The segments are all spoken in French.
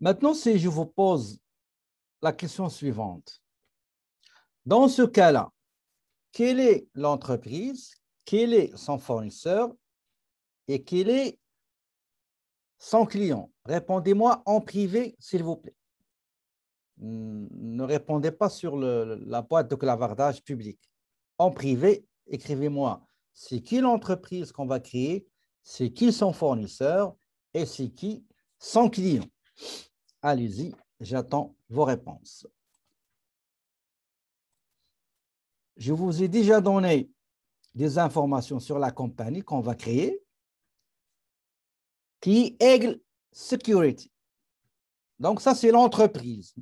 Maintenant, si je vous pose la question suivante, dans ce cas-là, quelle est l'entreprise, quel est son fournisseur et quel est son client Répondez-moi en privé, s'il vous plaît. Ne répondez pas sur la boîte de clavardage public. En privé, écrivez-moi c'est qui l'entreprise qu'on va créer, c'est qui son fournisseur et c'est qui son client. Allez-y, j'attends vos réponses. Je vous ai déjà donné des informations sur la compagnie qu'on va créer, qui est Security. Donc, ça, c'est l'entreprise,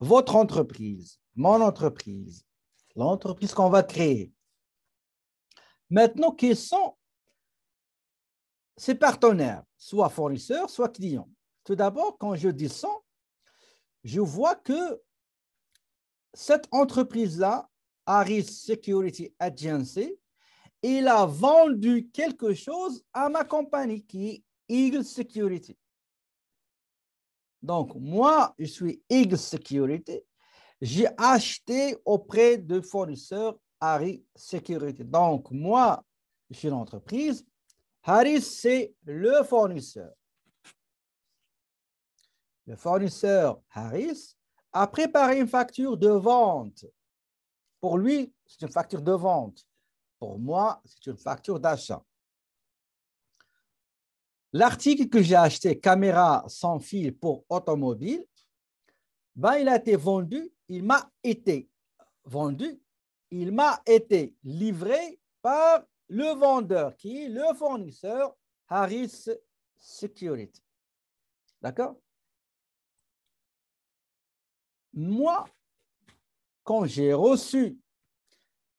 votre entreprise, mon entreprise, l'entreprise qu'on va créer. Maintenant, quels sont ses partenaires, soit fournisseurs, soit clients d'abord, quand je descends, je vois que cette entreprise-là, Harris Security Agency, il a vendu quelque chose à ma compagnie qui est Eagle Security. Donc, moi, je suis Eagle Security. J'ai acheté auprès de fournisseur Harry Security. Donc, moi, je suis l'entreprise. Harris, c'est le fournisseur le fournisseur Harris, a préparé une facture de vente. Pour lui, c'est une facture de vente. Pour moi, c'est une facture d'achat. L'article que j'ai acheté, caméra sans fil pour automobile, ben, il a été vendu, il m'a été vendu, il m'a été livré par le vendeur qui est le fournisseur Harris Security. D'accord moi, quand j'ai reçu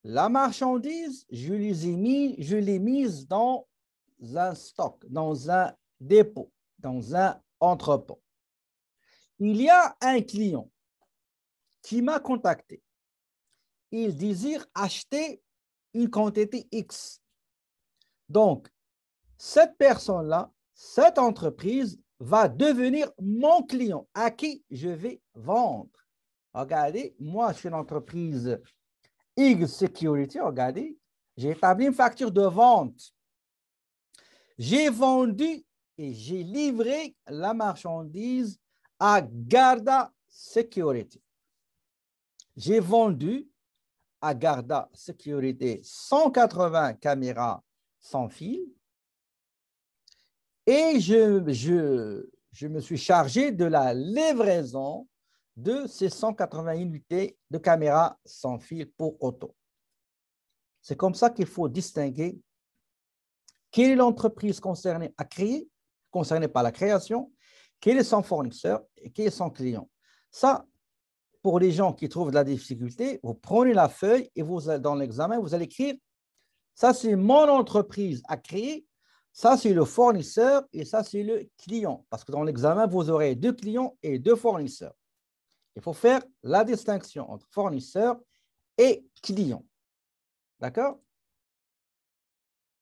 la marchandise, je l'ai mis, mise dans un stock, dans un dépôt, dans un entrepôt. Il y a un client qui m'a contacté. Il désire acheter une quantité X. Donc, cette personne-là, cette entreprise va devenir mon client à qui je vais vendre. Regardez, moi, je suis une entreprise Eagle Security. Regardez, j'ai établi une facture de vente. J'ai vendu et j'ai livré la marchandise à Garda Security. J'ai vendu à Garda Security 180 caméras sans fil. Et je, me suis chargé de la livraison de ces 180 unités de caméra sans fil pour auto. C'est comme ça qu'il faut distinguer quelle est l'entreprise concernée à créer, concernée par la création, quel est son fournisseur et quel est son client. Ça, pour les gens qui trouvent de la difficulté, vous prenez la feuille et vous, dans l'examen, vous allez écrire ça, c'est mon entreprise à créer, ça, c'est le fournisseur et ça, c'est le client. Parce que dans l'examen, vous aurez deux clients et deux fournisseurs. Il faut faire la distinction entre fournisseur et client. D'accord